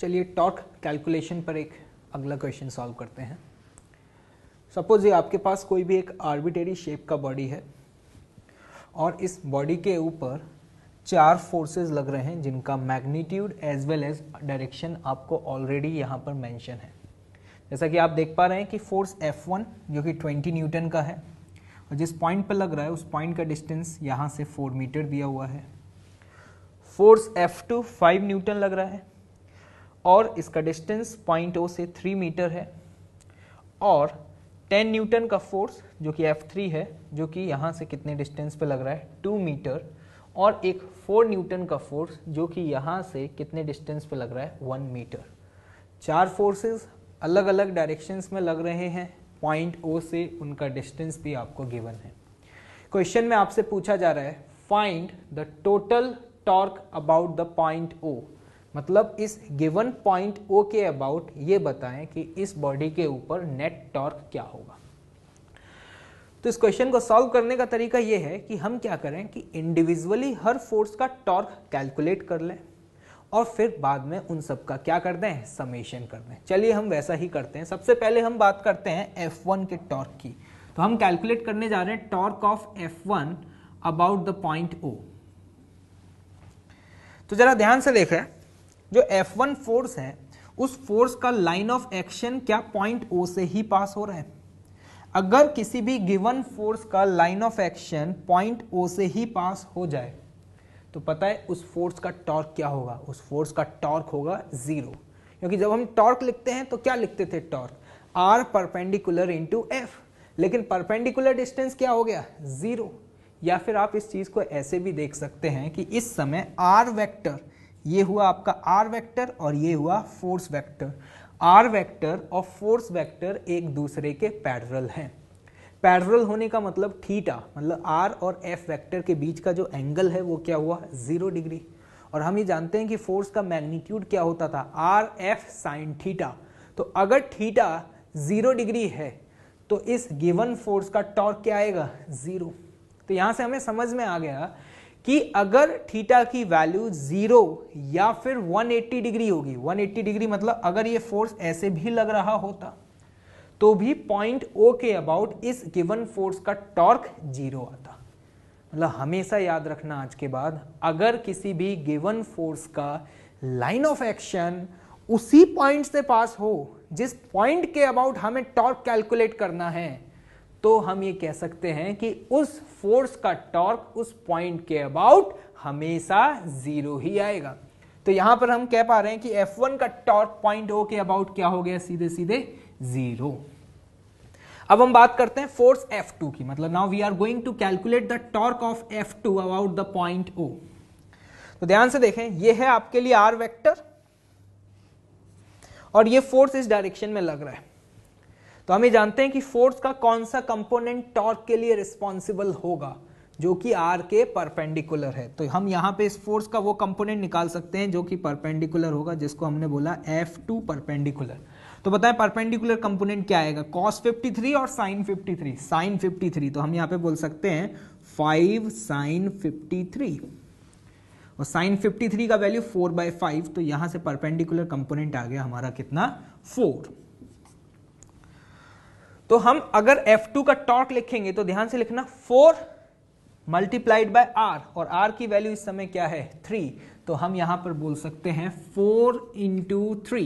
चलिए torque calculation पर एक अगला क्वेश्चन सॉल्व करते हैं सपोज ये आपके पास कोई भी एक आर्बिटरी शेप का बॉडी है और इस बॉडी के ऊपर चार फोर्सेस लग रहे हैं जिनका magnitude as well as direction आपको ऑलरेडी यहाँ पर मेंशन है जैसा कि आप देख पा रहे हैं कि फोर्स F1 जो कि 20 न्यूटन का है और जिस पॉइंट पर लग रहा है उस पॉइंट का डिस्टेंस यहाँ से 4 मीटर दिया हुआ है फोर्स F2 5 न्यूटन लग रहा है और इसका डिस्टेंस पॉइंट ओ से थ्री मीटर है और टेन न्यूटन का फोर्स जो कि एफ थ्री है जो कि यहाँ से कितने डिस्टेंस पे लग रहा है टू मीटर और एक फोर न्यूटन का फोर्स जो कि यहाँ से कितने डिस्टेंस पे लग रहा है वन मीटर चार फोर्सेस अलग अलग डायरेक्शंस में लग रहे हैं पॉइंट ओ से उनका डिस्टेंस भी आपको गिवन है क्वेश्चन में आपसे पूछा जा रहा है find the total torque about the point O मतलब इस गिवन पॉइंट ओ के अबाउट ये बताएं कि इस बॉडी के ऊपर नेट टॉर्क क्या होगा तो इस क्वेश्चन को सॉल्व करने का तरीका यह है कि हम क्या करें कि इंडिविजुअली हर फोर्स का टॉर्क कैलकुलेट कर लें और फिर बाद में उन सब का क्या कर दें समेशन कर दें चलिए हम वैसा ही करते हैं सबसे पहले हम बात करते हैं वन के टॉर्क की तो हम कैलकुलेट करने जा रहे हैं torque of one about the point O तो जरा ध्यान से देख रहे हैं जो F1 फोर्स है उस फोर्स का लाइन ऑफ एक्शन क्या पॉइंट ओ से ही पास हो रहा है अगर किसी भी गिवन फोर्स का line of action point O से ही पास हो जाए तो पता है उस फोर्स का टॉर्क क्या होगा उस फोर्स का टॉर्क होगा जीरो क्योंकि जब हम टॉर्क लिखते हैं तो क्या लिखते थे torque R perpendicular into F लेकिन परपेंडिकुलर डिस्टेंस क्या हो गया जीरो या फिर आप इस चीज को ऐसे भी देख सकते हैं कि इस समय आर वैक्टर ये हुआ आपका आर वेक्टर और ये हुआ फोर्स वेक्टर आर वेक्टर और फोर्स वेक्टर एक दूसरे के पैरल हैं पैरल होने का मतलब थीटा मतलब आर और एफ वेक्टर के बीच का जो एंगल है वो क्या हुआ जीरो डिग्री और हम ये जानते हैं कि फोर्स का मैग्नीट्यूड क्या होता था आर एफ साइन थीटा तो अगर थीटा जीरो डिग्री है तो इस गिवन फोर्स का टॉर्क क्या आएगा जीरो तो यहाँ से हमें समझ में आ गया कि अगर थीटा की वैल्यू जीरो या फिर 180 डिग्री होगी 180 डिग्री मतलब अगर ये फोर्स ऐसे भी लग रहा होता तो भी पॉइंट ओ के अबाउट इस गिवन फोर्स का टॉर्क जीरो आता मतलब हमेशा याद रखना आज के बाद अगर किसी भी गिवन फोर्स का लाइन ऑफ एक्शन उसी पॉइंट से पास हो जिस पॉइंट के अबाउट हमें टॉर्क कैलकुलेट करना है तो हम ये कह सकते हैं कि उस फोर्स का टॉर्क उस पॉइंट के अबाउट हमेशा जीरो ही आएगा तो यहां पर हम कह पा रहे हैं कि F1 का टॉर्क पॉइंट ओ के अबाउट क्या हो गया सीधे सीधे जीरो अब हम बात करते हैं फोर्स F2 की मतलब now we are going to calculate the torque of F2 about the point O तो ध्यान से देखें ये है आपके लिए R वेक्टर और ये फोर्स इस डायरेक्शन में लग रहा है तो हम ये जानते हैं कि फोर्स का कौन सा कंपोनेंट टॉर्क के लिए रिस्पॉन्सिबल होगा जो कि आर के परपेंडिकुलर है तो हम यहाँ पे इस फोर्स का वो कंपोनेंट निकाल सकते हैं जो कि परपेंडिकुलर होगा जिसको हमने बोला एफ टू परपेंडिकुलर तो बताएं परपेंडिकुलर कंपोनेंट क्या आएगा कॉस 53 और साइन 53 साइन 53 तो हम यहाँ पे बोल सकते हैं फाइव साइन 53 और साइन 53 का वैल्यू फोर बाई फाइव तो यहाँ से परपेंडिकुलर कंपोनेंट आ गया हमारा कितना फोर तो हम अगर F2 का टॉर्क लिखेंगे तो ध्यान से लिखना फोर मल्टीप्लाइड बाय आर और आर की वैल्यू इस समय क्या है थ्री तो हम यहां पर बोल सकते हैं फोर इंटू थ्री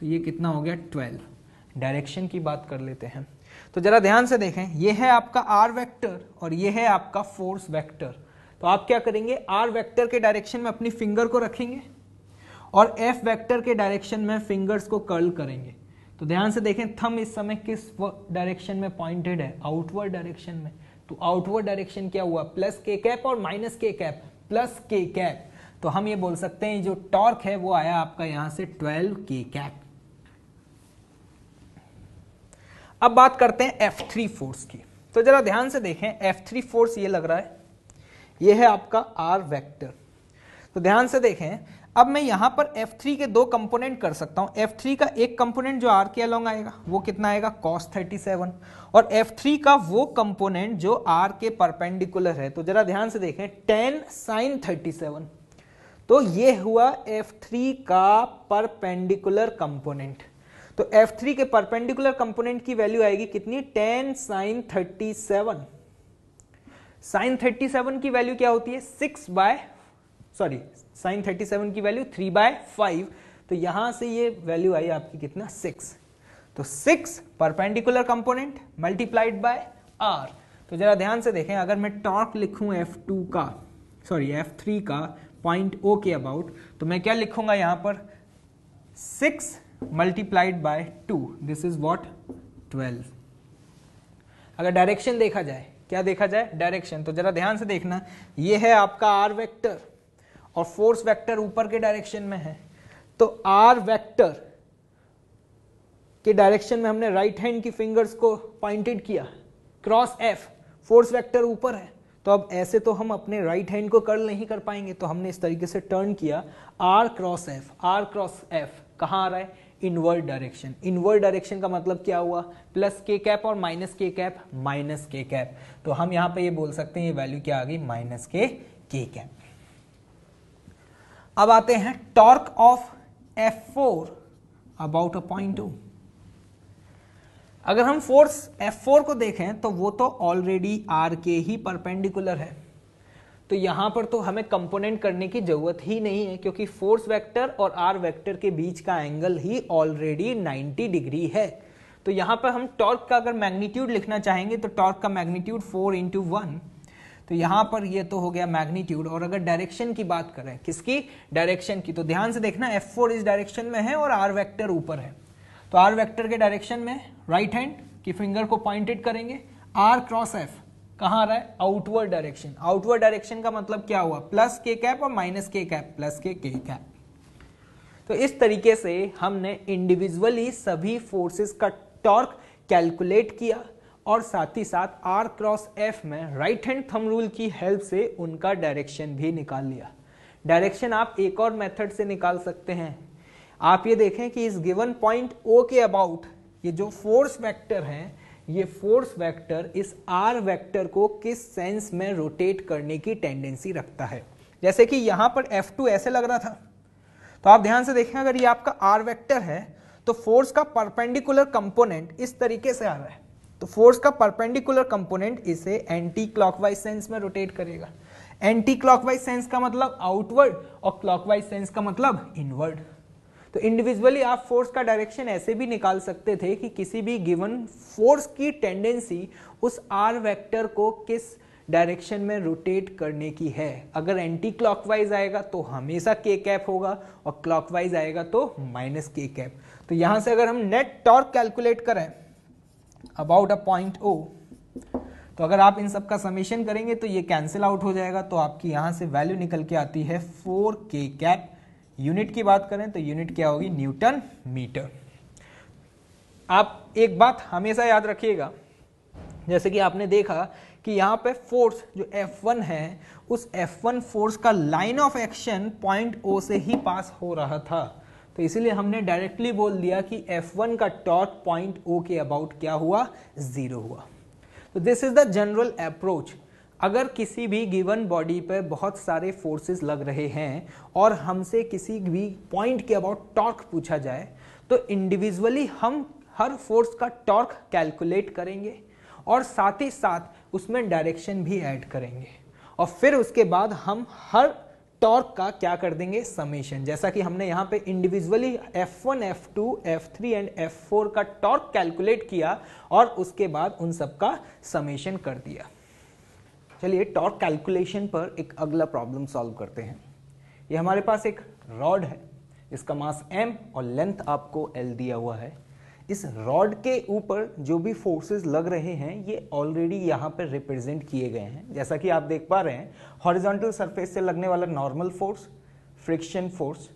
तो ये कितना हो गया ट्वेल्व डायरेक्शन की बात कर लेते हैं तो जरा ध्यान से देखें ये है आपका आर वेक्टर और ये है आपका फोर्स वेक्टर तो आप क्या करेंगे आर वेक्टर के डायरेक्शन में अपनी फिंगर को रखेंगे और एफ वेक्टर के डायरेक्शन में फिंगर्स को कर्ल करेंगे तो ध्यान से देखें थम इस समय किस डायरेक्शन में पॉइंटेड है आउटवर्ड डायरेक्शन में तो आउटवर्ड डायरेक्शन क्या हुआ प्लस के कैप और माइनस के कैप प्लस के कैप तो हम ये बोल सकते हैं जो टॉर्क है वो आया आपका यहां से ट्वेल्व के कैप अब बात करते हैं एफ थ्री फोर्स की तो जरा ध्यान से देखें एफ थ्री फोर्स ये लग रहा है ये है आपका आर वेक्टर तो ध्यान से देखें अब मैं यहां पर F3 के दो कंपोनेंट कर सकता हूं F3 का एक कंपोनेंट जो R के अलोंग आएगा वो कितना आएगा कॉस 37 और F3 का वो कंपोनेंट जो R के परपेंडिकुलर है तो जरा ध्यान से देखें tan साइन 37 तो ये हुआ F3 का परपेंडिकुलर कंपोनेंट तो F3 के परपेंडिकुलर कंपोनेंट की वैल्यू आएगी कितनी tan साइन 37 साइन 37 की वैल्यू क्या होती है सिक्स बाय सॉरी साइन 37 की वैल्यू थ्री बाय फाइव तो यहां से ये वैल्यू आई आपकी कितना सिक्स तो six perpendicular component multiplied by R तो जरा ध्यान से देखें अगर मैं टॉर्क लिखूं एफ टू का सॉरी एफ थ्री का पॉइंट ओ के अबाउट तो मैं क्या लिखूंगा यहां पर six multiplied by two this is what twelve अगर डायरेक्शन देखा जाए क्या देखा जाए डायरेक्शन तो जरा ध्यान से देखना ये है आपका आर वेक्टर और फोर्स वेक्टर ऊपर के डायरेक्शन में है तो आर वेक्टर के डायरेक्शन में हमने राइट right हैंड की फिंगर्स को पॉइंटेड किया क्रॉस एफ फोर्स वेक्टर ऊपर है तो अब ऐसे तो हम अपने राइट right हैंड को कर्ल नहीं कर पाएंगे तो हमने इस तरीके से टर्न किया R cross F R cross F कहाँ आ रहा है इनवर्ड डायरेक्शन इनवर्ड डायरेक्शन का मतलब क्या हुआ प्लस के कैप और minus K cap minus K cap तो हम यहाँ पे ये बोल सकते हैं ये वैल्यू क्या आ गई माइनस के के कैप अब आते हैं torque of F four about a point two अगर हम फोर्स एफ फोर को देखें तो वो तो ऑलरेडी आर के ही परपेंडिकुलर है तो यहां पर तो हमें कंपोनेंट करने की जरूरत ही नहीं है क्योंकि फोर्स वेक्टर और आर वेक्टर के बीच का एंगल ही ऑलरेडी 90 डिग्री है तो यहां पर हम टॉर्क का अगर मैग्नीट्यूड लिखना चाहेंगे तो टॉर्क का मैग्नीट्यूड 4 इंटू वन तो यहां पर ये तो हो गया मैग्नीट्यूड और अगर डायरेक्शन की बात करें किसकी डायरेक्शन की तो ध्यान से देखना F4 इस डायरेक्शन में है और R वेक्टर ऊपर है तो R वेक्टर के डायरेक्शन में राइट हैंड की फिंगर को पॉइंटेड करेंगे आर क्रॉस एफ कहाँ रहा है आउटवर्ड डायरेक्शन आउटवर्ड डायरेक्शन का मतलब क्या हुआ प्लस के कैप और माइनस के कैप प्लस के के कैप तो इस तरीके से हमने इंडिविजुअली सभी फोर्सेस का टॉर्क कैलकुलेट किया और साथ ही साथ आर क्रॉस एफ में राइट हैंड थम रूल की हेल्प से उनका डायरेक्शन भी निकाल लिया डायरेक्शन आप एक और मेथड से निकाल सकते हैं आप ये देखें कि इस गिवन पॉइंट ओ के अबाउट ये जो फोर्स वेक्टर है ये फोर्स वेक्टर इस आर वेक्टर को किस सेंस में रोटेट करने की टेंडेंसी रखता है जैसे कि यहां पर एफ टू ऐसे लग रहा था तो आप ध्यान से देखें अगर ये आपका आर वेक्टर है तो फोर्स का परपेंडिकुलर कंपोनेंट इस तरीके से आ रहा है तो फोर्स का परपेंडिकुलर कंपोनेंट इसे एंटी क्लॉकवाइज सेंस में रोटेट करेगा एंटी क्लॉकवाइज सेंस का मतलब आउटवर्ड और क्लॉकवाइज सेंस का मतलब इनवर्ड तो इंडिविजुअली आप फोर्स का डायरेक्शन ऐसे भी निकाल सकते थे कि किसी भी गिवन फोर्स की टेंडेंसी उस आर वेक्टर को किस डायरेक्शन में रोटेट करने की है अगर एंटी क्लॉकवाइज आएगा तो हमेशा के कैप होगा और क्लॉकवाइज आएगा तो माइनस के कैप तो यहां से अगर हम नेट टॉर्क कैलकुलेट करें अबाउट अ पॉइंट ओ तो अगर आप इन सब का समीशन करेंगे तो ये कैंसिल आउट हो जाएगा तो आपकी यहाँ से वैल्यू निकल के आती है फोर के कैप यूनिट की बात करें तो यूनिट क्या होगी न्यूटन मीटर आप एक बात हमेशा याद रखिएगा जैसे कि आपने देखा कि यहाँ पे फोर्स जो F1 है उस F1 फोर्स का line of action point O से ही पास हो रहा था तो इसीलिए हमने डायरेक्टली बोल दिया कि F1 का टॉर्क पॉइंट O के अबाउट क्या हुआ ज़ीरो हुआ तो this is the general approach अगर किसी भी गिवन बॉडी पर बहुत सारे फोर्सेस लग रहे हैं और हमसे किसी भी पॉइंट के अबाउट टॉर्क पूछा जाए तो इंडिविजुअली हम हर फोर्स का टॉर्क कैलकुलेट करेंगे और साथ ही साथ उसमें डायरेक्शन भी ऐड करेंगे और फिर उसके बाद हम हर टॉर्क का क्या कर देंगे समेशन जैसा कि हमने यहां पे individually F1, F2, F3 and F4 का टॉर्क कैलकुलेट किया और उसके बाद उन सबका समेशन कर दिया चलिए टॉर्क कैलकुलेशन पर एक अगला प्रॉब्लम सॉल्व करते हैं ये हमारे पास एक रॉड है इसका मास m और लेंथ आपको l दिया हुआ है इस रॉड के ऊपर जो भी फोर्सेस लग रहे हैं ये ऑलरेडी यहाँ पर रिप्रेजेंट किए गए हैं जैसा कि आप देख पा रहे हैं हॉरिजॉन्टल सरफेस से लगने वाला नॉर्मल फोर्स फ्रिक्शन फोर्स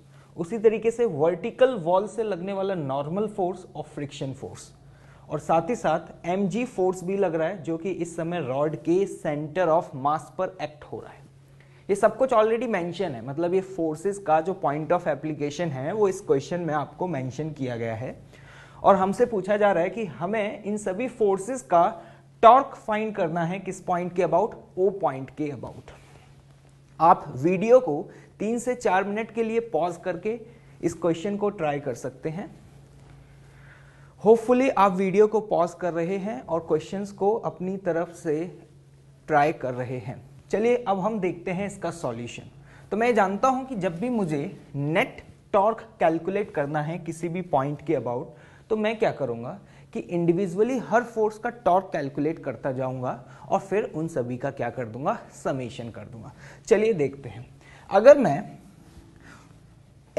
उसी तरीके से वर्टिकल वॉल से लगने वाला नॉर्मल फोर्स और फ्रिक्शन फोर्स और साथ ही साथ एम फोर्स भी लग रहा है जो कि इस समय रॉड के सेंटर ऑफ मास पर एक्ट हो रहा है ये सब कुछ ऑलरेडी मेंशन है मतलब ये फोर्सेस का जो पॉइंट ऑफ एप्लीकेशन है वो इस क्वेश्चन में आपको मेंशन किया गया है और हमसे पूछा जा रहा है कि हमें इन सभी फोर्सेस का टॉर्क फाइंड करना है किस पॉइंट के अबाउट ओ पॉइंट के अबाउट आप वीडियो को तीन से चार मिनट के लिए पॉज करके इस क्वेश्चन को ट्राई कर सकते हैं होपफुली आप वीडियो को पॉज कर रहे हैं और क्वेश्चंस को अपनी तरफ से ट्राई कर रहे हैं चलिए अब हम देखते हैं इसका सॉल्यूशन तो मैं जानता हूं कि जब भी मुझे नेट टॉर्क कैलकुलेट करना है किसी भी पॉइंट के अबाउट तो मैं क्या करूंगा कि इंडिविजुअली हर फोर्स का टॉर्क कैलकुलेट करता जाऊंगा और फिर उन सभी का क्या कर दूंगा समेशन कर दूंगा चलिए देखते हैं अगर मैं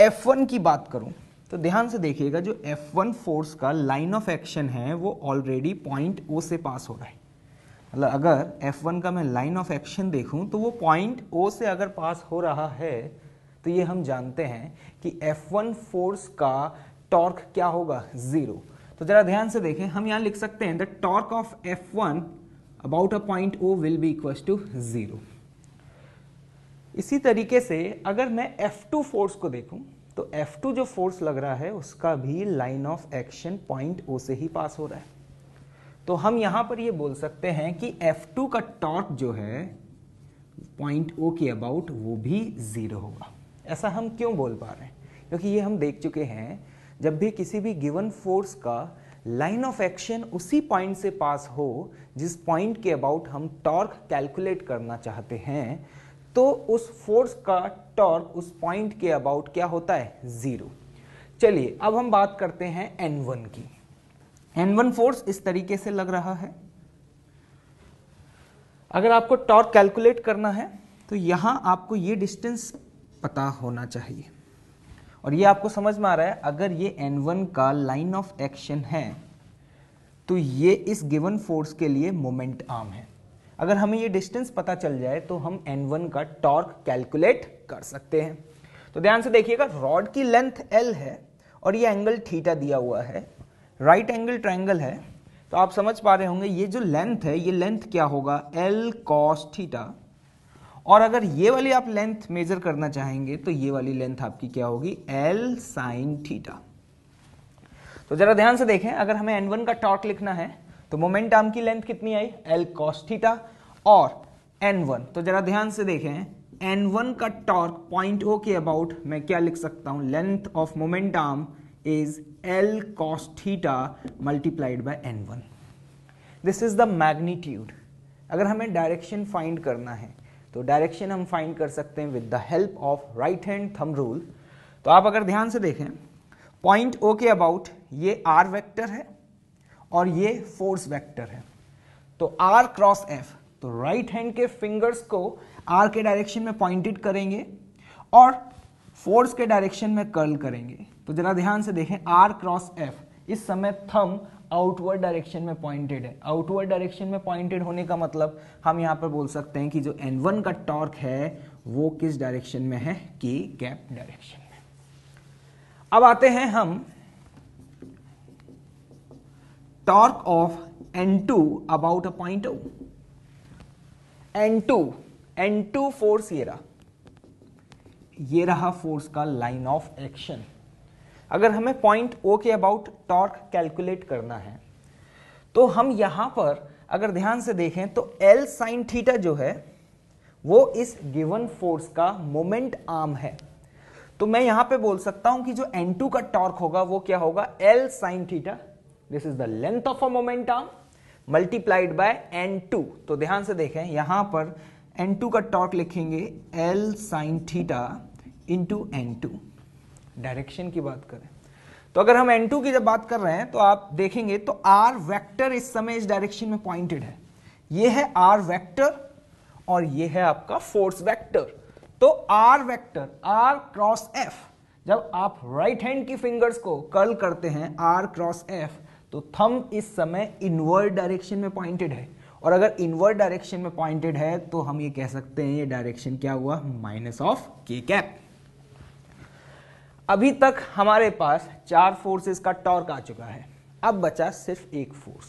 F1 की बात करूं तो ध्यान से देखिएगा जो F1 फोर्स का लाइन ऑफ एक्शन है वो ऑलरेडी पॉइंट ओ से पास हो रहा है मतलब अगर F1 का मैं लाइन ऑफ एक्शन देखूं तो वो पॉइंट ओ से अगर पास हो रहा है तो ये हम जानते हैं कि F1 फोर्स का टॉर्क क्या होगा जीरो तो जरा ध्यान से देखें हम यहां लिख सकते हैं the torque of F one about a point O will be equal to zero इसी तरीके से अगर मैं एफ टू फोर्स को देखूं तो एफ टू जो फोर्स लग रहा है उसका भी line of action point O से ही पास हो रहा है तो हम यहां पर ये बोल सकते हैं कि एफ टू का टॉर्क जो है पॉइंट ओ के अबाउट वो भी ज़ीरो होगा ऐसा हम क्यों बोल पा रहे हैं क्योंकि ये हम देख चुके हैं जब भी किसी भी गिवन फोर्स का लाइन ऑफ एक्शन उसी पॉइंट से पास हो जिस पॉइंट के अबाउट हम टॉर्क कैलकुलेट करना चाहते हैं तो उस फोर्स का टॉर्क उस पॉइंट के अबाउट क्या होता है ज़ीरो चलिए अब हम बात करते हैं एन वन की एन वन फोर्स इस तरीके से लग रहा है अगर आपको टॉर्क कैलकुलेट करना है तो यहां आपको ये डिस्टेंस पता होना चाहिए और ये आपको समझ में आ रहा है अगर ये एन वन का लाइन ऑफ एक्शन है तो ये इस गिवन फोर्स के लिए मोमेंट आर्म है अगर हमें ये डिस्टेंस पता चल जाए तो हम एन वन का टॉर्क कैलकुलेट कर सकते हैं तो ध्यान से देखिएगा रॉड की लेंथ एल है और ये एंगल थीटा दिया हुआ है राइट एंगल ट्रायंगल है तो आप समझ पा रहे होंगे ये जो लेंथ है ये लेंथ क्या होगा एल कॉस थीटा और अगर ये वाली आप लेंथ मेजर करना चाहेंगे तो ये वाली लेंथ आपकी क्या होगी एल साइन थीटा तो जरा ध्यान से देखें अगर हमें एन वन का टॉर्क लिखना है तो मोमेंट आर्म की लेंथ कितनी आई एल कॉस थीटा और एन वन तो जरा ध्यान से देखें एन वन का टॉर्क पॉइंट ओ के अबाउट मैं क्या लिख सकता हूं length of moment arm is L cos theta multiplied by N one this is the magnitude अगर हमें डायरेक्शन फाइंड करना है तो डायरेक्शन हम फाइंड कर सकते हैं with the help of right hand thumb rule तो आप अगर ध्यान से देखें पॉइंट ओ के अबाउट ये आर वेक्टर है और ये फोर्स वेक्टर है तो आर क्रॉस एफ तो राइट हैंड के फिंगर्स को आर के डायरेक्शन में पॉइंटेड करेंगे और फोर्स के डायरेक्शन में कर्ल करेंगे तो जरा ध्यान से देखें आर क्रॉस एफ इस समय थम आउटवर्ड डायरेक्शन में पॉइंटेड है आउटवर्ड डायरेक्शन में पॉइंटेड होने का मतलब हम यहाँ पर बोल सकते हैं कि जो एन वन का टॉर्क है वो किस डायरेक्शन में है के गैप डायरेक्शन में अब आते हैं हम torque of N two about a point O N two N two force ये रहा ये रहा फोर्स का लाइन ऑफ एक्शन अगर हमें पॉइंट ओ के अबाउट टॉर्क कैलकुलेट करना है तो हम यहां पर अगर ध्यान से देखें तो एल साइन थीटा जो है वो इस गिवन फोर्स का मोमेंट आर्म है तो मैं यहां पे बोल सकता हूं कि जो N2 का टॉर्क होगा वो क्या होगा L sine theta this is the length of a moment arm multiplied by N2 तो ध्यान से देखें यहां पर N2 का टॉर्क लिखेंगे L sine theta into N two direction की बात करें तो अगर हम N2 की जब बात कर रहे हैं तो आप देखेंगे तो R वेक्टर इस समय इस डायरेक्शन में पॉइंटेड है ये है R वेक्टर और ये है आपका फोर्स वेक्टर तो R vector R cross F जब आप राइट right हैंड की फिंगर्स को कर्ल करते हैं R क्रॉस F तो थम इस समय इनवर्ड डायरेक्शन में पॉइंटेड है और अगर इनवर्ड डायरेक्शन में पॉइंटेड है तो हम ये कह सकते हैं ये डायरेक्शन क्या हुआ माइनस ऑफ के कैप अभी तक हमारे पास चार फोर्सेस का टॉर्क आ चुका है अब बचा सिर्फ एक फोर्स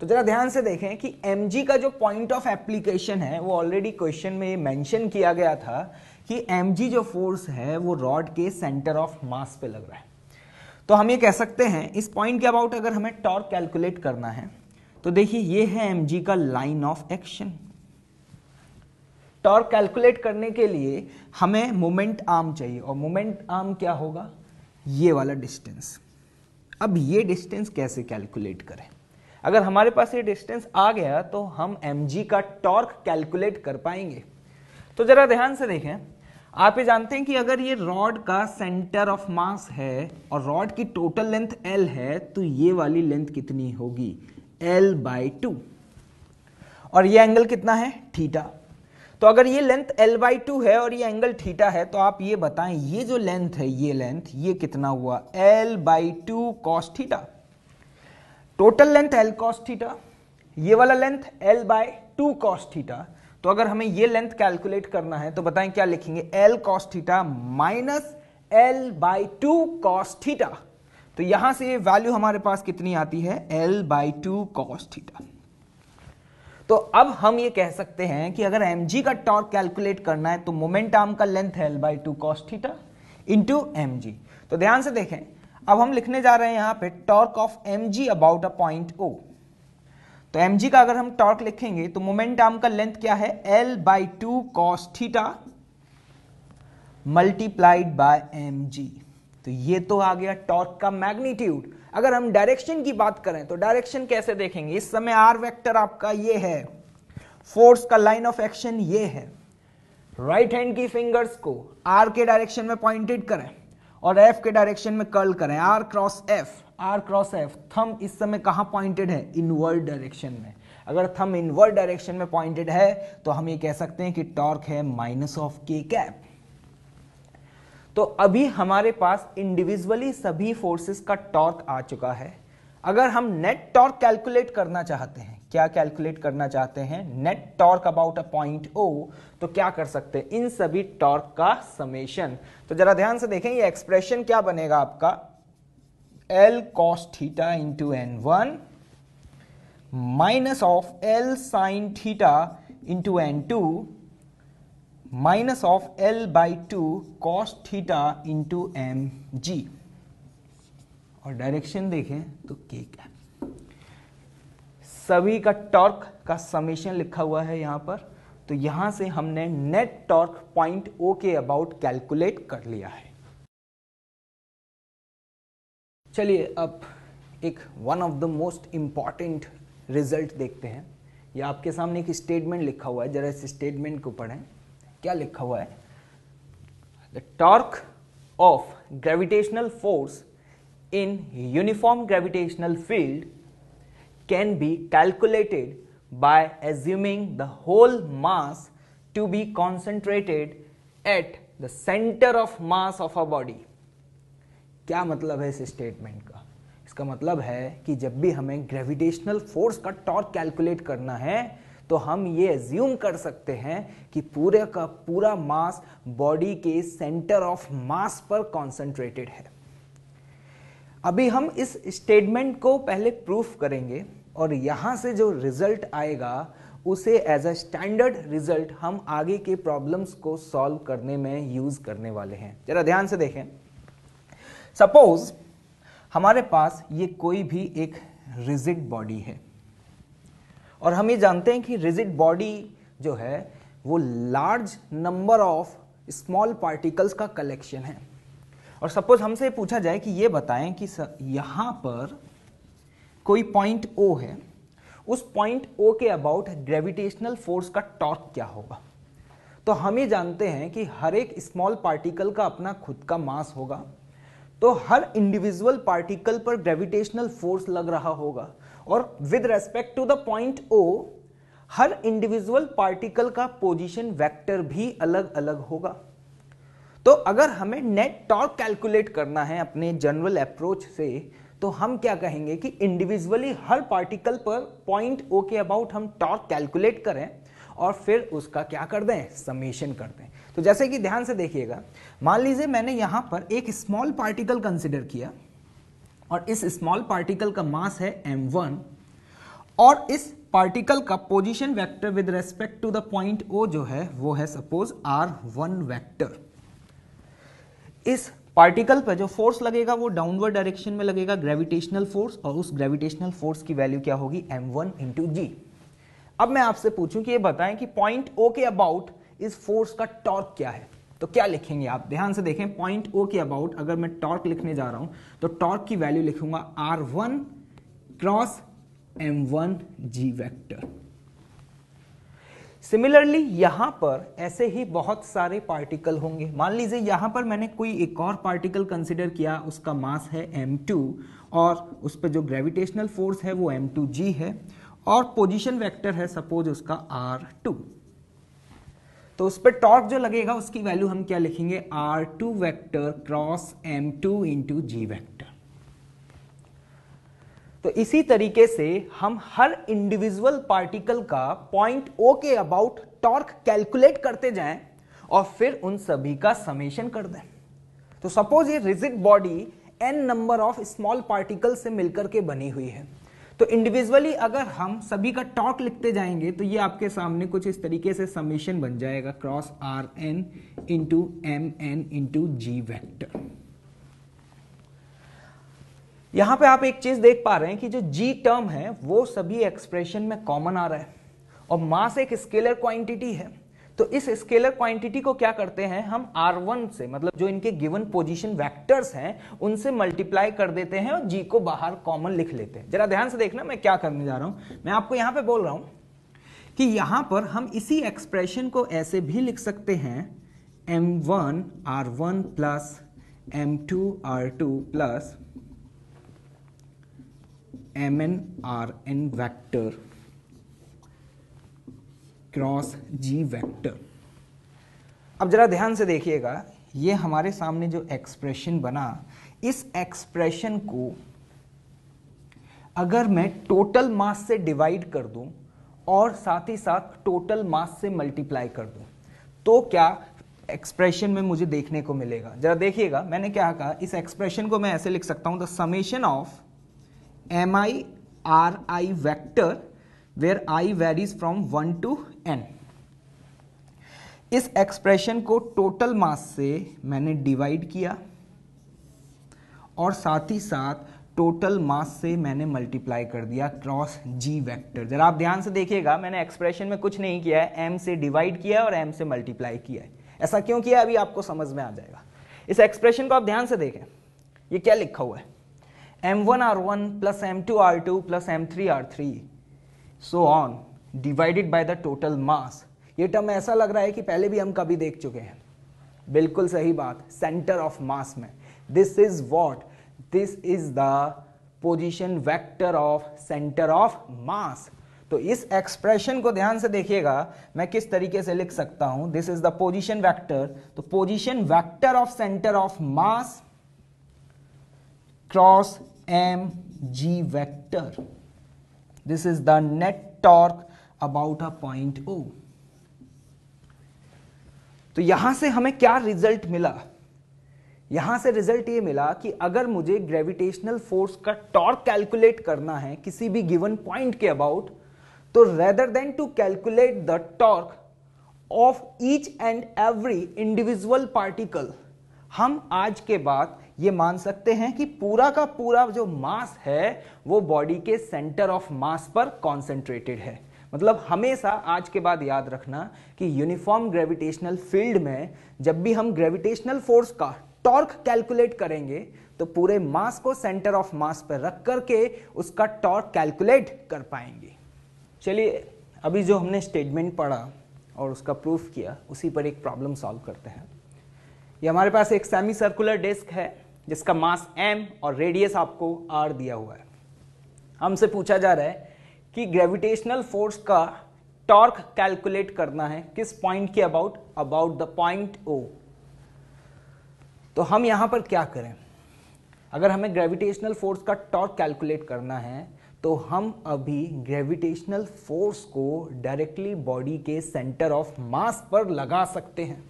तो जरा ध्यान से देखें कि एम का जो पॉइंट ऑफ एप्लीकेशन है वो ऑलरेडी क्वेश्चन में मेंशन किया गया था कि एम जो फोर्स है वो रॉड के सेंटर ऑफ मास पे लग रहा है तो हम ये कह सकते हैं इस पॉइंट के अबाउट अगर हमें टॉर्क कैलकुलेट करना है तो देखिए ये है एम का line of action torque calculate करने के लिए हमें मोमेंट आर्म चाहिए और मोमेंट आर्म क्या होगा ये वाला डिस्टेंस अब ये डिस्टेंस कैसे कैलकुलेट करें अगर हमारे पास ये डिस्टेंस आ गया तो हम एम का टॉर्क कैलकुलेट कर पाएंगे तो जरा ध्यान से देखें आप ये जानते हैं कि अगर ये रॉड का सेंटर ऑफ मास है और रॉड की टोटल लेंथ एल है तो ये वाली लेंथ कितनी होगी एल बाई टू और ये एंगल कितना है थीटा तो अगर ये लेंथ एल बाई टू है और ये एंगल थीटा है तो आप ये बताएं ये जो लेंथ है ये लेंथ ये कितना हुआ L by two cos theta total length L cos theta ये वाला length L by two cos theta तो अगर हमें ये लेंथ कैलकुलेट करना है तो बताएं क्या लिखेंगे L cos theta minus L by two cos theta तो यहां से वैल्यू हमारे पास कितनी आती है L by two cos theta तो अब हम ये कह सकते हैं कि अगर एम का टॉर्क कैलकुलेट करना है तो मोमेंट आर्म का लेंथ है L by two cos theta into M तो ध्यान से देखें अब हम लिखने जा रहे हैं यहां पे torque of M G about a point O तो एम जी का अगर हम टॉर्क लिखेंगे तो मोमेंट आर्म का लेंथ क्या है L by two cos theta multiplied by M G तो ये तो आ गया टॉर्क का मैग्नीट्यूड अगर हम डायरेक्शन की बात करें तो डायरेक्शन कैसे देखेंगे इस समय आर वेक्टर आपका ये है फोर्स का लाइन ऑफ एक्शन ये है राइट right हैंड की फिंगर्स को आर के डायरेक्शन में पॉइंटेड करें और एफ के डायरेक्शन में कर्ल करें R cross F R cross F thumb इस समय कहाँ पॉइंटेड है इनवर्ड डायरेक्शन में अगर थम इनवर्ड डायरेक्शन में पॉइंटेड है तो हम ये कह सकते हैं कि टॉर्क है माइनस ऑफ के कैप तो अभी हमारे पास इंडिविजुअली सभी फोर्सेस का टॉर्क आ चुका है अगर हम नेट टॉर्क कैलकुलेट करना चाहते हैं क्या कैलकुलेट करना चाहते हैं net torque about a point O तो क्या कर सकते हैं इन सभी टॉर्क का समेशन तो जरा ध्यान से देखें ये एक्सप्रेशन क्या बनेगा आपका L cos theta into N one minus of L sine theta into N two minus of L by two cos theta into M G और डायरेक्शन देखें तो के क्या सभी का टॉर्क का समेशन लिखा हुआ है यहां पर तो यहां से हमने नेट टॉर्क पॉइंट ओ के अबाउट कैलकुलेट कर लिया है चलिए अब एक one of the most important result देखते हैं यह आपके सामने एक स्टेटमेंट लिखा हुआ है जरा इस स्टेटमेंट को पढ़ें क्या लिखा हुआ है the torque of gravitational force in uniform gravitational field can be calculated by assuming the whole mass to be concentrated at the centre of mass of a body क्या मतलब है इस स्टेटमेंट का इसका मतलब है कि जब भी हमें ग्रेविटेशनल फोर्स का टॉर्क कैलकुलेट करना है तो हम ये एज्यूम कर सकते हैं कि पूरे का पूरा मास बॉडी के सेंटर ऑफ मास पर कॉन्सेंट्रेटेड है अभी हम इस स्टेटमेंट को पहले प्रूफ करेंगे और यहाँ से जो रिजल्ट आएगा उसे एज अ स्टैंडर्ड रिजल्ट हम आगे के प्रॉब्लम्स को सॉल्व करने में यूज करने वाले हैं जरा ध्यान से देखें सपोज हमारे पास ये कोई भी एक रिजिड बॉडी है और हम ये जानते हैं कि रिजिड बॉडी जो है वो large number of small particles का कलेक्शन है और सपोज हमसे पूछा जाए कि ये बताएं कि यहाँ पर कोई पॉइंट ओ है उस पॉइंट ओ के अबाउट ग्रेविटेशनल फोर्स का टॉर्क क्या होगा तो हम ये जानते हैं कि हर एक स्मॉल पार्टिकल का अपना खुद का मास होगा तो हर इंडिविजुअल पार्टिकल पर ग्रेविटेशनल फोर्स लग रहा होगा और with respect to the point O हर इंडिविजुअल पार्टिकल का पोजीशन वेक्टर भी अलग अलग होगा तो अगर हमें नेट टॉर्क कैलकुलेट करना है अपने जनरल अप्रोच से तो हम क्या कहेंगे कि इंडिविजुअली हर पार्टिकल पर पॉइंट ओ के अबाउट हम टॉर्क कैलकुलेट करें और फिर उसका क्या कर दें समेशन कर दें तो जैसे कि ध्यान से देखिएगा मान लीजिए मैंने यहां पर एक स्मॉल पार्टिकल कंसिडर किया और इस स्मॉल पार्टिकल का मास है m1 और इस पार्टिकल का position vector with respect to the point O जो है वो है सपोज आर वन वैक्टर इस पार्टिकल पर जो फोर्स लगेगा वो डाउनवर्ड डायरेक्शन में लगेगा ग्रेविटेशनल फोर्स और उस ग्रेविटेशनल फोर्स की वैल्यू क्या होगी एम वन इंटू जी अब मैं आपसे पूछूं कि ये बताएं कि पॉइंट ओ के अबाउट इस फोर्स का टॉर्क क्या है तो क्या लिखेंगे आप ध्यान से देखें पॉइंट ओ के अबाउट अगर मैं टॉर्क लिखने जा रहा हूं तो टॉर्क की वैल्यू लिखूंगा R one cross M one G vector similarly यहां पर ऐसे ही बहुत सारे पार्टिकल होंगे मान लीजिए यहां पर मैंने कोई एक और पार्टिकल कंसिडर किया उसका मास है टू और उस पर जो ग्रेविटेशनल फोर्स है वो जी है और पोजिशन वैक्टर है सपोज उसका टू तो उस पर टॉर्क जो लगेगा उसकी वैल्यू हम क्या लिखेंगे R two vector cross M two into G vector तो इसी तरीके से हम हर इंडिविजुअल पार्टिकल का पॉइंट ओ के अबाउट टॉर्क कैलकुलेट करते जाएं और फिर उन सभी का समेशन कर दें तो सपोज ये rigid body N number of small particle से मिलकर के बनी हुई है तो इंडिविजुअली अगर हम सभी का टॉर्क लिखते जाएंगे तो ये आपके सामने कुछ इस तरीके से समेशन बन जाएगा cross R N into M N into G vector यहां पे आप एक चीज देख पा रहे हैं कि जो जी टर्म है वो सभी एक्सप्रेशन में कॉमन आ रहा है और मास एक स्केलर क्वांटिटी है तो इस स्केलर क्वांटिटी को क्या करते हैं हम R1 से मतलब जो इनके गिवन पोजीशन वेक्टर्स हैं उनसे मल्टीप्लाई कर देते हैं और जी को बाहर कॉमन लिख लेते हैं जरा ध्यान से देखना मैं क्या करने जा रहा हूं मैं आपको यहां पे बोल रहा हूं कि यहां पर हम इसी एक्सप्रेशन को ऐसे भी लिख सकते हैं M one R one plus M two R two plus M N R N vector cross G vector अब जरा ध्यान से देखिएगा ये हमारे सामने जो एक्सप्रेशन बना इस एक्सप्रेशन को अगर मैं टोटल मास से डिवाइड कर दूं और साथ ही साथ टोटल मास से मल्टीप्लाई कर दूं तो क्या एक्सप्रेशन में मुझे देखने को मिलेगा जरा देखिएगा मैंने क्या कहा इस एक्सप्रेशन को मैं ऐसे लिख सकता हूं the summation of M I R I vector where I varies from one to N इस एक्सप्रेशन को टोटल मास से मैंने डिवाइड किया और साथ ही साथ टोटल मास से मैंने मल्टीप्लाई कर दिया क्रॉस जी वेक्टर जरा आप ध्यान से देखिएगा मैंने एक्सप्रेशन में कुछ नहीं किया है एम से डिवाइड किया है और एम से मल्टीप्लाई किया है ऐसा क्यों किया अभी आपको समझ में आ जाएगा इस एक्सप्रेशन को आप ध्यान से देखें ये क्या लिखा हुआ है M one R one plus M two R two plus M three R three so on divided by the total mass ये टर्म ऐसा लग रहा है कि पहले भी हम कभी देख चुके हैं बिल्कुल सही बात सेंटर ऑफ मास में this is what this is the position vector of centre of mass तो इस एक्सप्रेशन को ध्यान से देखिएगा मैं किस तरीके से लिख सकता हूं this is the position vector तो position vector of centre of mass cross M G vector this is the net torque about a point O तो यहां से हमें क्या रिजल्ट मिला यहां से रिजल्ट ये मिला कि अगर मुझे ग्रेविटेशनल फोर्स का टॉर्क कैलकुलेट करना है किसी भी गिवन पॉइंट के अबाउट तो rather than to calculate the torque of each and every individual particle हम आज के बाद ये मान सकते हैं कि पूरा का पूरा जो मास है वो बॉडी के सेंटर ऑफ मास पर कॉन्सेंट्रेटेड है मतलब हमेशा आज के बाद याद रखना कि यूनिफॉर्म ग्रेविटेशनल फील्ड में जब भी हम ग्रेविटेशनल फोर्स का टॉर्क कैलकुलेट करेंगे तो पूरे मास को सेंटर ऑफ मास पर रख करके उसका टॉर्क कैलकुलेट कर पाएंगे चलिए अभी जो हमने स्टेटमेंट पढ़ा और उसका प्रूफ किया उसी पर एक प्रॉब्लम सॉल्व करते हैं ये हमारे पास एक सेमी सर्कुलर डिस्क है जिसका मास एम और रेडियस आपको आर दिया हुआ है हमसे पूछा जा रहा है कि ग्रेविटेशनल फोर्स का टॉर्क कैलकुलेट करना है किस पॉइंट के about about the point O तो हम यहां पर क्या करें अगर हमें ग्रेविटेशनल फोर्स का टॉर्क कैलकुलेट करना है तो हम अभी ग्रेविटेशनल फोर्स को डायरेक्टली बॉडी के सेंटर ऑफ मास पर लगा सकते हैं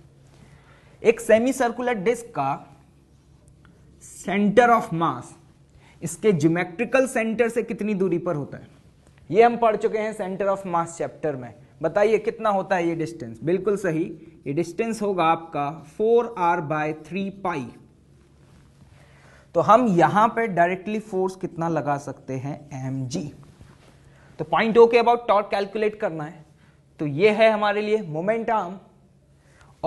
एक सेमी सर्कुलर डिस्क का सेंटर ऑफ मास इसके ज्योमेट्रिकल सेंटर से कितनी दूरी पर होता है ये हम पढ़ चुके हैं सेंटर ऑफ मास चैप्टर में बताइए कितना होता है ये डिस्टेंस बिल्कुल सही ये डिस्टेंस होगा आपका four R by three pi तो हम यहां पे डायरेक्टली फोर्स कितना लगा सकते हैं एम जी तो पॉइंट ओके अबाउट टॉर्क कैलकुलेट करना है तो ये है हमारे लिए मोमेंट आर्म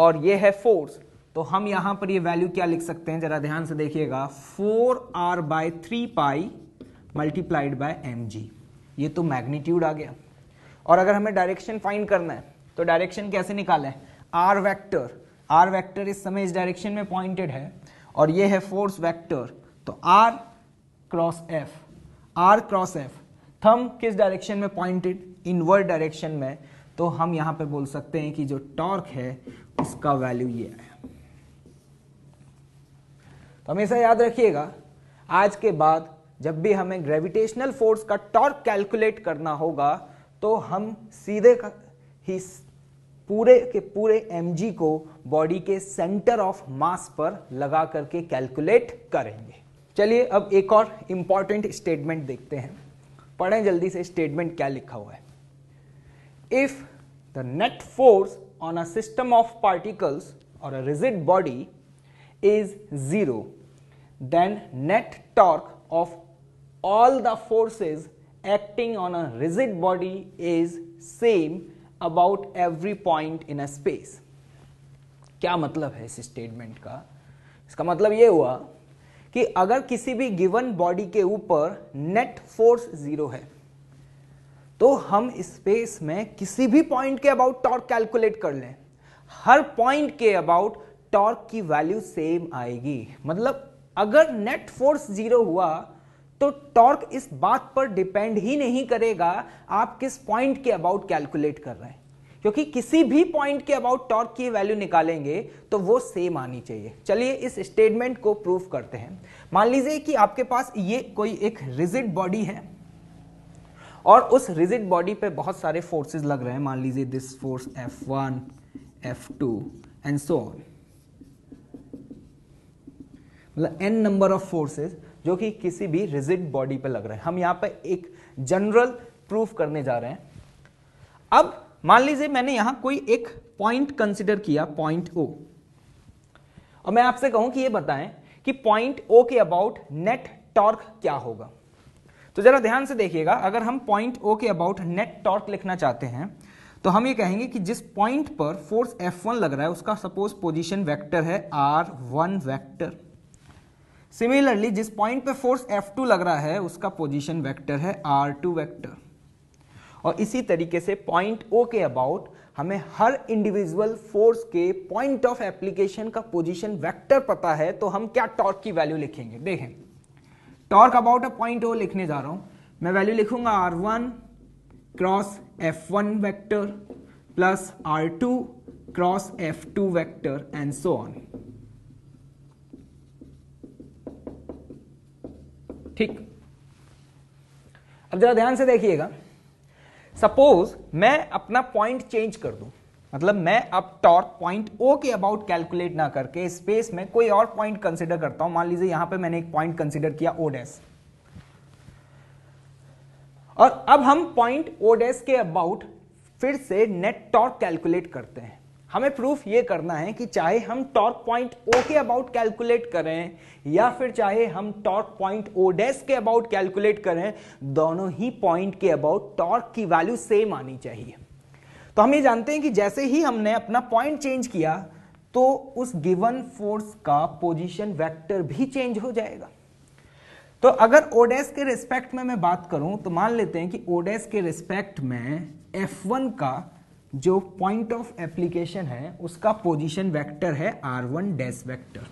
और ये है फोर्स तो हम यहां पर ये वैल्यू क्या लिख सकते हैं जरा ध्यान से देखिएगा four R by three pi multiplied by M G ये तो मैग्नीट्यूड आ गया और अगर हमें डायरेक्शन फाइंड करना है तो डायरेक्शन कैसे निकाला है आर वैक्टर आर वैक्टर इस समय इस डायरेक्शन में पॉइंटेड है और ये है फोर्स वैक्टर तो R cross F R cross F thumb किस डायरेक्शन में पॉइंटेड इनवर्ड डायरेक्शन में तो हम यहां पे बोल सकते हैं कि जो टॉर्क है उसका वैल्यू ये है तो हमेशा याद रखिएगा आज के बाद जब भी हमें ग्रेविटेशनल फोर्स का टॉर्क कैलकुलेट करना होगा तो हम सीधे ही पूरे के पूरे एम को बॉडी के सेंटर ऑफ मास पर लगा करके कैलकुलेट करेंगे चलिए अब एक और इंपॉर्टेंट स्टेटमेंट देखते हैं पढ़ें जल्दी से स्टेटमेंट क्या लिखा हुआ है if the net force on a system of particles और a rigid body is zero then net torque of all the forces acting on a rigid body is same about every point in a space. क्या मतलब है इस statement का इसका मतलब यह हुआ कि अगर किसी भी गिवन बॉडी के ऊपर नेट फोर्स जीरो है तो हम स्पेस में किसी भी पॉइंट के अबाउट टॉर्क कैलकुलेट कर लें हर पॉइंट के अबाउट टॉर्क की वैल्यू सेम आएगी मतलब अगर नेट फोर्स जीरो हुआ तो टॉर्क इस बात पर डिपेंड ही नहीं करेगा आप किस पॉइंट के अबाउट कैलकुलेट कर रहे हैं क्योंकि किसी भी पॉइंट के अबाउट टॉर्क की वैल्यू निकालेंगे तो वो सेम आनी चाहिए चलिए इस स्टेटमेंट को प्रूफ करते हैं मान लीजिए कि आपके पास ये कोई एक रिजिड बॉडी है और उस रिजिड बॉडी पे बहुत सारे फोर्सेस लग रहे हैं मान लीजिए this force F one F two and so on मतलब एन नंबर ऑफ फोर्सेस जो कि किसी भी रिजिड बॉडी पर लग रहे हैं हम यहाँ पर एक जनरल प्रूफ करने जा रहे हैं अब मान लीजिए मैंने यहां कोई एक पॉइंट कंसिडर किया पॉइंट ओ और मैं आपसे कहूं कि ये बताएं कि पॉइंट ओ के अबाउट नेट टॉर्क क्या होगा तो जरा ध्यान से देखिएगा अगर हम पॉइंट ओ के अबाउट नेट टॉर्क लिखना चाहते हैं तो हम ये कहेंगे कि जिस पॉइंट पर फोर्स एफ वन लग रहा है उसका सपोज पोजीशन वेक्टर है आर वन वेक्टर सिमिलरली जिस पॉइंट पे फोर्स F2 लग रहा है उसका पोजीशन वेक्टर है R2 वेक्टर और इसी तरीके से पॉइंट O के अबाउट हमें हर इंडिविजुअल फोर्स के पॉइंट ऑफ एप्लीकेशन का पोजीशन वेक्टर पता है तो हम क्या टॉर्क की वैल्यू लिखेंगे देखें torque about a point O लिखने जा रहा हूं मैं वैल्यू लिखूंगा R one cross F one vector plus R two cross F two vector and so on ठीक अब जरा ध्यान से देखिएगा सपोज मैं अपना पॉइंट चेंज कर दूं मतलब मैं अब टॉर्क पॉइंट ओ के अबाउट कैलकुलेट ना करके स्पेस में कोई और पॉइंट कंसिडर करता हूं मान लीजिए यहां पे मैंने एक पॉइंट कंसिडर किया ओ और अब हम पॉइंट ओ के अबाउट फिर से नेट टॉर्क कैलकुलेट करते हैं हमें प्रूफ ये करना है कि चाहे हम टॉर्क पॉइंट ओ के अबाउट कैलकुलेट करें या फिर चाहे हम टॉर्क पॉइंट ओ डेस के अबाउट कैलकुलेट करें दोनों ही पॉइंट के अबाउट टॉर्क की वैल्यू सेम आनी चाहिए तो हम ये जानते हैं कि जैसे ही हमने अपना पॉइंट चेंज किया तो उस गिवन फोर्स का पोजिशन वैक्टर भी चेंज हो जाएगा तो अगर ओडेस के रिस्पेक्ट में मैं बात करूं तो मान लेते हैं कि ओडेस के रिस्पेक्ट में वन का जो पॉइंट ऑफ एप्लीकेशन है उसका पोजीशन वेक्टर है आर वन डैश वैक्टर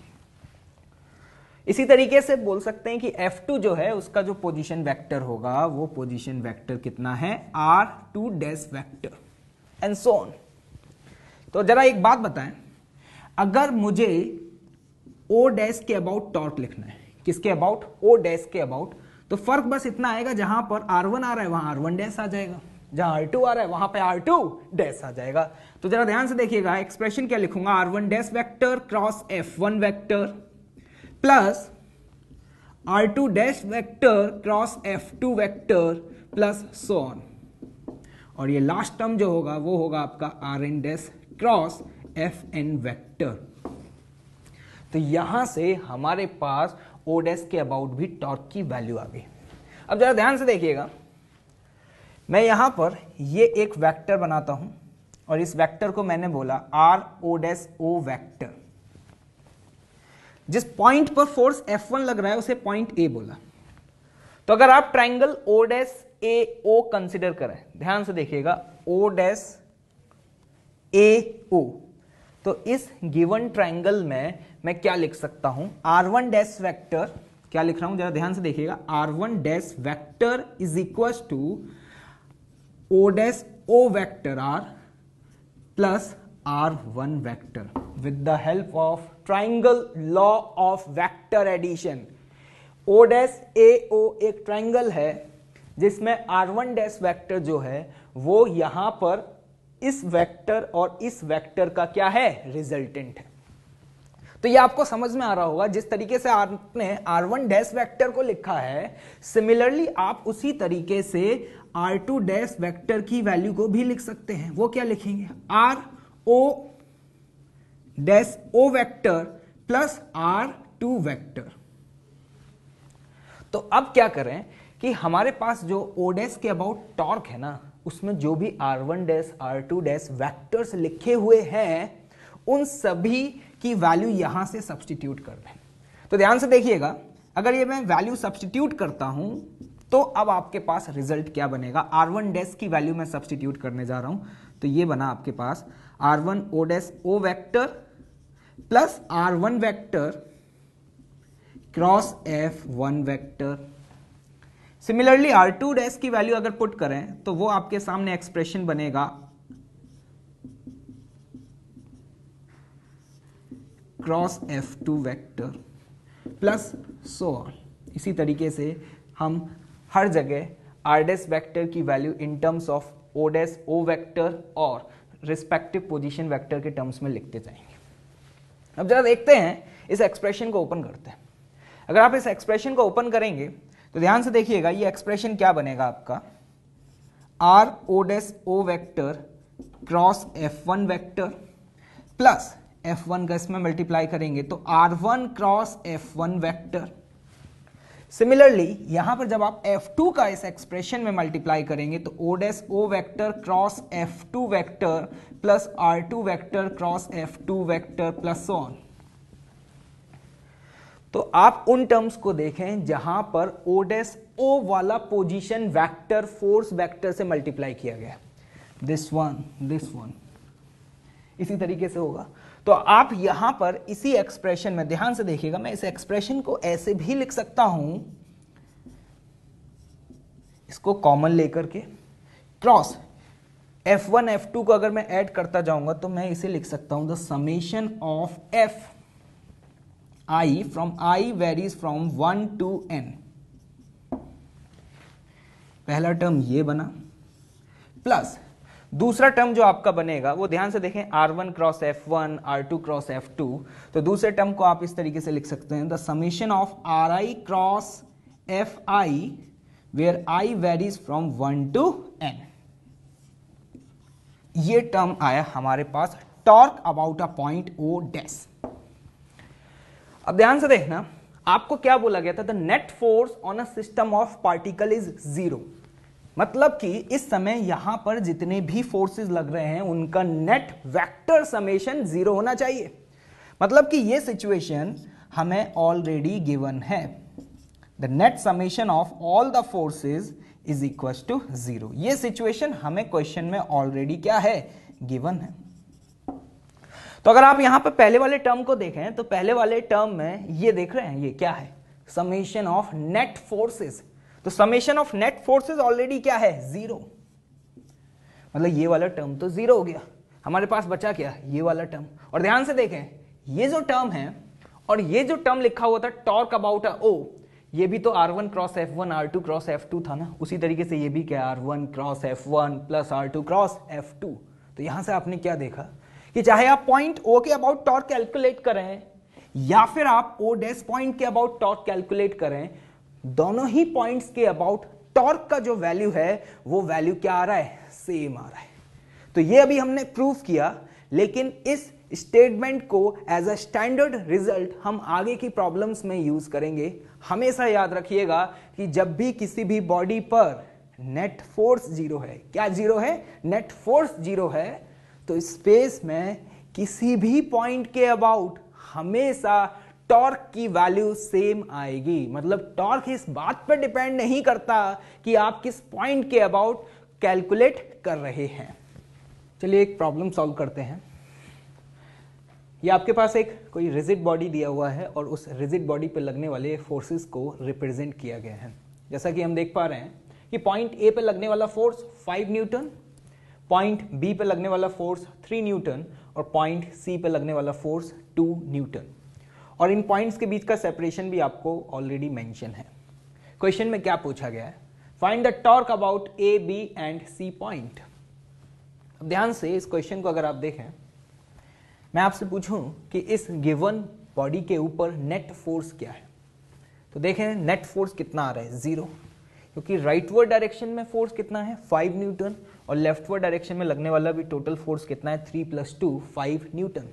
इसी तरीके से बोल सकते हैं कि F2 जो है उसका जो पोजीशन वेक्टर होगा वो पोजीशन वेक्टर कितना है R2 two dash vector and so on तो जरा एक बात बताएं अगर मुझे O डैश के अबाउट टॉर्क लिखना है किसके अबाउट O डैश के अबाउट तो फर्क बस इतना आएगा जहां पर R1 आ रहा है वहां R1 डैश आ जाएगा जहां आर टू आ रहा है वहां पे आर टू डैश आ जाएगा तो जरा ध्यान से देखिएगा एक्सप्रेशन क्या लिखूंगा R one dash vector cross F one vector plus R two dash vector cross F two vector plus so on और ये लास्ट टर्म जो होगा वो होगा आपका R N dash cross F N vector तो यहां से हमारे पास ओ डैश के अबाउट भी टॉर्क की वैल्यू आ गई अब जरा ध्यान से देखिएगा मैं यहां पर ये एक वेक्टर बनाता हूं और इस वेक्टर को मैंने बोला R O dash O vector जिस पॉइंट पर फोर्स एफ वन लग रहा है उसे पॉइंट ए बोला तो अगर आप ट्राइंगल ओ डेस ए ओ कंसिडर करें ध्यान से देखिएगा ओ डेस ए ओ तो इस गिवन ट्राइंगल में मैं क्या लिख सकता हूं आर वन डेस वैक्टर क्या लिख रहा हूं जरा ध्यान से देखिएगा R one dash vector is equal to O dash O vector R plus R one vector with the help of triangle law of vector addition O dash A O एक triangle है जिसमें आर वन डैश वैक्टर जो है वो यहां पर इस vector और इस वेक्टर का क्या है रिजल्टेंट है तो ये आपको समझ में आ रहा होगा जिस तरीके से आपने आर वन डैश वैक्टर को लिखा है सिमिलरली आप उसी तरीके से आर टू डैश वैक्टर की वैल्यू को भी लिख सकते हैं वो क्या लिखेंगे R O dash O vector plus R two vector तो अब क्या करें कि हमारे पास जो ओ डैश के अबाउट टॉर्क है ना उसमें जो भी R one dash R two dash vectors लिखे हुए हैं उन सभी की वैल्यू यहां से सब्सटीट्यूट कर दें तो ध्यान से देखिएगा अगर ये मैं वैल्यू सब्सटीट्यूट करता हूं तो अब आपके पास रिजल्ट क्या बनेगा आर वन डैश की वैल्यू मैं सब्सटीट्यूट करने जा रहा हूं तो ये बना आपके पास R one O dash O vector plus R one vector cross F one vector similarly R two dash की वैल्यू अगर पुट करें तो वो आपके सामने एक्सप्रेशन बनेगा cross F two vector plus so इसी तरीके से हम हर जगह आरडेस वेक्टर की value in terms of O dash O vector और रिस्पेक्टिव पोजीशन वेक्टर के टर्म्स में लिखते जाएंगे अब जरा देखते हैं इस एक्सप्रेशन को ओपन करते हैं अगर आप इस एक्सप्रेशन को ओपन करेंगे तो ध्यान से देखिएगा ये एक्सप्रेशन क्या बनेगा आपका R O dash O vector cross F one vector plus F one का इसमें मल्टीप्लाई करेंगे तो R one cross F one vector similarly यहां पर जब आप F2 का इस एक्सप्रेशन में मल्टीप्लाई करेंगे तो O dash O vector cross F2 vector plus R2 vector cross F2 vector plus on तो आप उन टर्म्स को देखें जहां पर O डैस O वाला पोजीशन वेक्टर फोर्स वेक्टर से मल्टीप्लाई किया गया दिस वन दिस वन इसी तरीके से होगा तो आप यहां पर इसी एक्सप्रेशन में ध्यान से देखिएगा मैं इस एक्सप्रेशन को ऐसे भी लिख सकता हूं इसको कॉमन लेकर के cross F one F two को अगर मैं ऐड करता जाऊंगा तो मैं इसे लिख सकता हूं the summation of F I from I varies from one to N पहला टर्म ये बना प्लस दूसरा टर्म जो आपका बनेगा वो ध्यान से देखें R one cross F one R two cross F two तो दूसरे टर्म को आप इस तरीके से लिख सकते हैं the summation of R I cross F I where I varies from one to N ये टर्म आया हमारे पास torque about a point O dash अब ध्यान से देखना आपको क्या बोला गया था the net force on a system of particle is zero मतलब कि इस समय यहां पर जितने भी फोर्सेस लग रहे हैं उनका नेट वेक्टर समेशन जीरो होना चाहिए मतलब कि ये सिचुएशन हमें ऑलरेडी गिवन है the net summation of all the forces is equal to zero situation हमें क्वेश्चन में ऑलरेडी क्या है गिवन है तो अगर आप यहां पर पहले वाले टर्म को देखें तो पहले वाले टर्म में ये देख रहे हैं ये क्या है समेशन ऑफ नेट फोर्सेस तो summation of net forces already क्या है जीरो मतलब ये वाला टर्म तो जीरो हो गया हमारे पास बचा क्या ये वाला टर्म और ध्यान से देखें ये जो टर्म है और ये जो टर्म लिखा हुआ था टॉर्क अबाउट ओ ये भी तो R one cross F one R two cross F two था ना उसी तरीके से ये भी क्या R one cross F one plus R two cross F two तो यहां से आपने क्या देखा कि चाहे आप पॉइंट ओ के अबाउट टॉर्क कैलकुलेट करें या फिर आप ओ डेस पॉइंट के अबाउट टॉर्क कैलकुलेट करें दोनों ही पॉइंट्स के अबाउट टॉर्क का जो वैल्यू है वो वैल्यू क्या आ रहा है सेम आ रहा है तो ये अभी हमने प्रूफ किया लेकिन इस स्टेटमेंट को एज अ स्टैंडर्ड रिजल्ट हम आगे की प्रॉब्लम्स में यूज करेंगे हमेशा याद रखिएगा कि जब भी किसी भी बॉडी पर नेट फोर्स जीरो है क्या जीरो है नेट फोर्स जीरो है तो स्पेस में किसी भी पॉइंट के अबाउट हमेशा टॉर्क की वैल्यू सेम आएगी मतलब टॉर्क इस बात पर डिपेंड नहीं करता कि आप किस पॉइंट के अबाउट कैलकुलेट कर रहे हैं चलिए एक प्रॉब्लम सॉल्व करते हैं ये आपके पास एक कोई रिजिड बॉडी दिया हुआ है और उस रिजिड बॉडी पर लगने वाले फोर्सेस को रिप्रेजेंट किया गया है जैसा कि हम देख पा रहे हैं कि पॉइंट ए पर लगने वाला फोर्स 5 न्यूटन पॉइंट बी पर लगने वाला फोर्स 3 न्यूटन और पॉइंट सी पर लगने वाला फोर्स 2 न्यूटन और इन पॉइंट्स के बीच का सेपरेशन भी आपको ऑलरेडी मेंशन है क्वेश्चन में क्या पूछा गया है find the torque about A B and C point ध्यान से इस क्वेश्चन को अगर आप देखें मैं आपसे पूछूं कि इस गिवन बॉडी के ऊपर नेट फोर्स क्या है तो देखें नेट फोर्स कितना आ रहा है जीरो क्योंकि राइटवर्ड डायरेक्शन में फोर्स कितना है फाइव न्यूटन और लेफ्टवर्ड डायरेक्शन में लगने वाला भी टोटल फोर्स कितना है three plus two five newton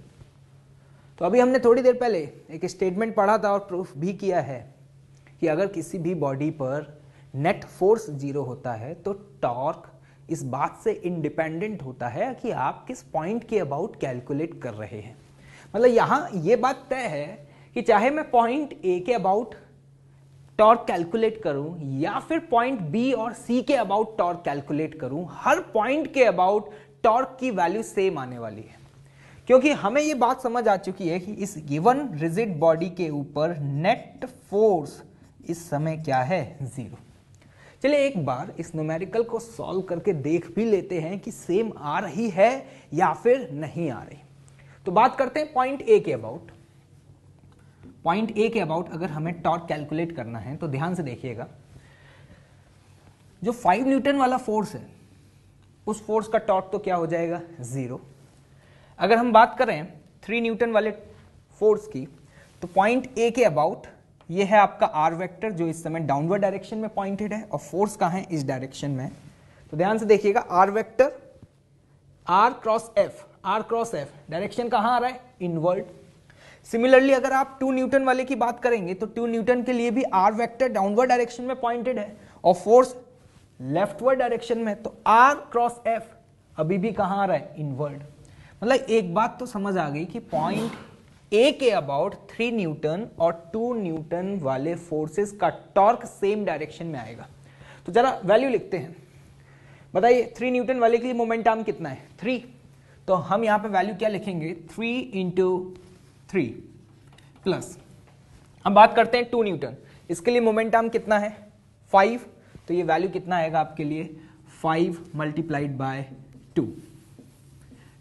तो अभी हमने थोड़ी देर पहले एक स्टेटमेंट पढ़ा था और प्रूफ भी किया है कि अगर किसी भी बॉडी पर नेट फोर्स जीरो होता है तो टॉर्क इस बात से इंडिपेंडेंट होता है कि आप किस पॉइंट के अबाउट कैलकुलेट कर रहे हैं मतलब यहाँ ये बात तय है कि चाहे मैं पॉइंट ए के अबाउट टॉर्क कैलकुलेट करूं या फिर पॉइंट बी और सी के अबाउट टॉर्क कैलकुलेट करूं हर पॉइंट के अबाउट टॉर्क की वैल्यू सेम आने वाली है क्योंकि हमें ये बात समझ आ चुकी है कि इस गिवन रिजिड बॉडी के ऊपर नेट फोर्स इस समय क्या है जीरो चलिए एक बार इस न्यूमेरिकल को सॉल्व करके देख भी लेते हैं कि सेम आ रही है या फिर नहीं आ रही तो बात करते हैं पॉइंट ए के अबाउट पॉइंट ए के अबाउट अगर हमें टॉर्क कैलकुलेट करना है तो ध्यान से देखिएगा जो फाइव न्यूटन वाला फोर्स है उस फोर्स का टॉर्क तो क्या हो जाएगा जीरो अगर हम बात करें थ्री न्यूटन वाले फोर्स की तो पॉइंट ए के अबाउट ये है आपका आर वेक्टर जो इस समय डाउनवर्ड डायरेक्शन में पॉइंटेड है और फोर्स कहाँ है इस डायरेक्शन में तो ध्यान से देखिएगा R vector R cross F R cross F direction कहाँ आ रहा है इनवर्ड सिमिलरली अगर आप टू न्यूटन वाले की बात करेंगे तो टू न्यूटन के लिए भी आर वैक्टर डाउनवर्ड डायरेक्शन में पॉइंटेड है और फोर्स लेफ्टवर्ड डायरेक्शन में तो आर क्रॉस एफ अभी भी कहाँ आ रहा है इनवर्ड मतलब एक बात तो समझ आ गई कि पॉइंट ए के अबाउट थ्री न्यूटन और टू न्यूटन वाले फोर्सेस का टॉर्क सेम डायरेक्शन में आएगा तो जरा वैल्यू लिखते हैं बताइए थ्री न्यूटन वाले के लिए आर्म कितना है थ्री तो हम यहां पे वैल्यू क्या लिखेंगे थ्री इंटू थ्री प्लस हम बात करते हैं टू न्यूटन इसके लिए मोमेंट आर्म कितना है फाइव तो ये वैल्यू कितना आएगा आपके लिए five multiplied by two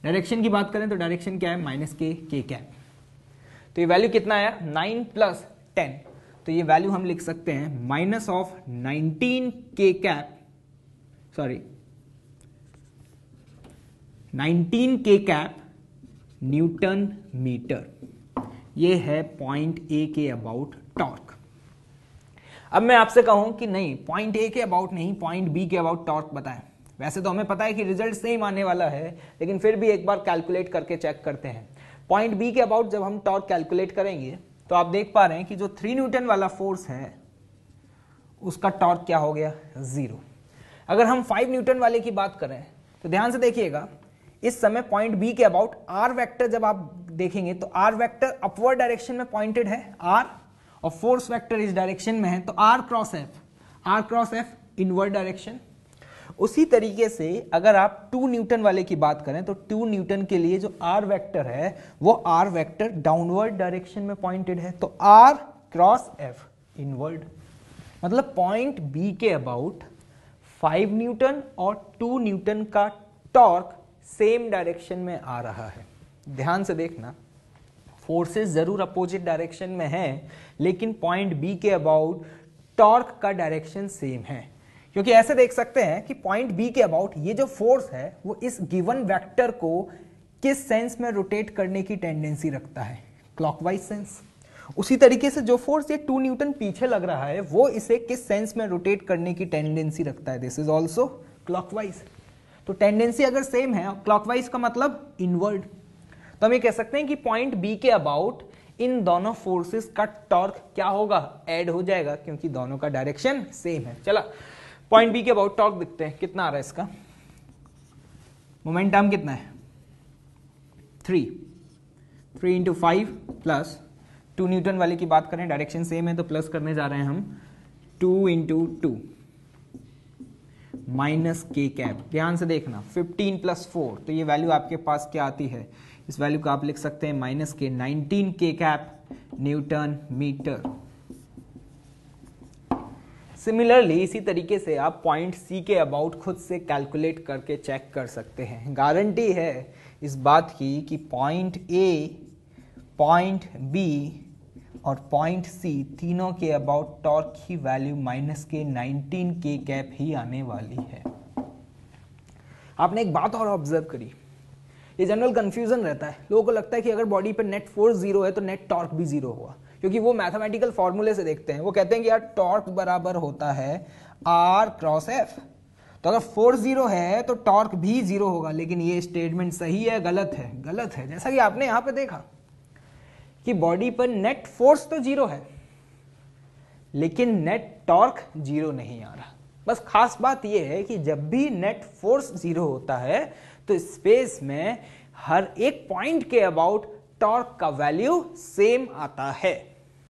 direction की बात करें तो डायरेक्शन क्या है माइनस के के कैप तो ये वैल्यू कितना आया नाइन प्लस टेन तो ये वैल्यू हम लिख सकते हैं minus of nineteen K cap sorry nineteen K cap newton metre ये है पॉइंट ए के अबाउट टॉर्क अब मैं आपसे कहूं कि नहीं पॉइंट ए के अबाउट नहीं पॉइंट बी के अबाउट टॉर्क बताएं वैसे तो हमें पता है कि रिजल्ट सेम आने वाला है लेकिन फिर भी एक बार कैलकुलेट करके चेक करते हैं पॉइंट बी के अबाउट जब हम टॉर्क कैलकुलेट करेंगे तो आप देख पा रहे हैं कि जो थ्री न्यूटन वाला फोर्स है उसका टॉर्क क्या हो गया जीरो अगर हम फाइव न्यूटन वाले की बात करें तो ध्यान से देखिएगा इस समय पॉइंट बी के अबाउट आर वैक्टर जब आप देखेंगे तो आर वैक्टर अपवर्ड डायरेक्शन में पॉइंटेड है आर और फोर्स वैक्टर इस डायरेक्शन में है तो R cross F R cross F inward direction उसी तरीके से अगर आप टू न्यूटन वाले की बात करें तो टू न्यूटन के लिए जो आर वैक्टर है वो आर वैक्टर डाउनवर्ड डायरेक्शन में पॉइंटेड है तो आर क्रॉस एफ इनवर्ड मतलब पॉइंट बी के अबाउट फाइव न्यूटन और टू न्यूटन का टॉर्क सेम डायरेक्शन में आ रहा है ध्यान से देखना फोर्सेस जरूर अपोजिट डायरेक्शन में हैं लेकिन पॉइंट बी के अबाउट टॉर्क का डायरेक्शन सेम है क्योंकि ऐसे देख सकते हैं कि पॉइंट बी के अबाउट ये जो फोर्स है वो इस गिवन वेक्टर को किस सेंस में रोटेट करने की टेंडेंसी रखता है क्लॉकवाइज सेंस उसी तरीके से जो फोर्स ये टू न्यूटन पीछे लग रहा है वो इसे किस सेंस में रोटेट करने की टेंडेंसी रखता है दिस इज ऑल्सो क्लॉकवाइज तो टेंडेंसी अगर सेम है क्लॉकवाइज का मतलब इनवर्ड तो हम ये कह सकते हैं कि पॉइंट बी के अबाउट इन दोनों फोर्सेस का टॉर्क क्या होगा ऐड हो जाएगा क्योंकि दोनों का डायरेक्शन सेम है चला पॉइंट बी के अबाउट टॉक दिखते हैं कितना आ रहा है इसका मोमेंटम कितना है three three into five plus two newton वाले की बात करें डायरेक्शन सेम है तो प्लस करने जा रहे हैं हम two into two minus K cap ध्यान से देखना 15 प्लस फोर तो ये वैल्यू आपके पास क्या आती है इस वैल्यू को आप लिख सकते हैं माइनस के 19 के कैप न्यूटन मीटर सिमिलरली इसी तरीके से आप पॉइंट सी के अबाउट खुद से कैलकुलेट करके चेक कर सकते हैं गारंटी है इस बात की कि पॉइंट ए पॉइंट बी और पॉइंट सी तीनों के अबाउट टॉर्क की वैल्यू माइनस के 19 के कैप ही आने वाली है आपने एक बात और ऑब्जर्व करी ये जनरल कंफ्यूजन रहता है लोगों को लगता है कि अगर बॉडी पर नेट फोर्स जीरो है तो नेट टॉर्क भी जीरो हुआ क्योंकि वो मैथमेटिकल फॉर्मूले से देखते हैं वो कहते हैं कि यार टॉर्क बराबर होता है आर क्रॉस एफ तो अगर फोर्स जीरो है तो टॉर्क भी जीरो होगा लेकिन ये स्टेटमेंट सही है गलत है गलत है जैसा कि आपने यहां पर देखा कि बॉडी पर नेट फोर्स तो जीरो है लेकिन नेट टॉर्क जीरो नहीं आ रहा बस खास बात यह है कि जब भी नेट फोर्स जीरो होता है तो स्पेस में हर एक पॉइंट के अबाउट टॉर्क का वैल्यू सेम आता है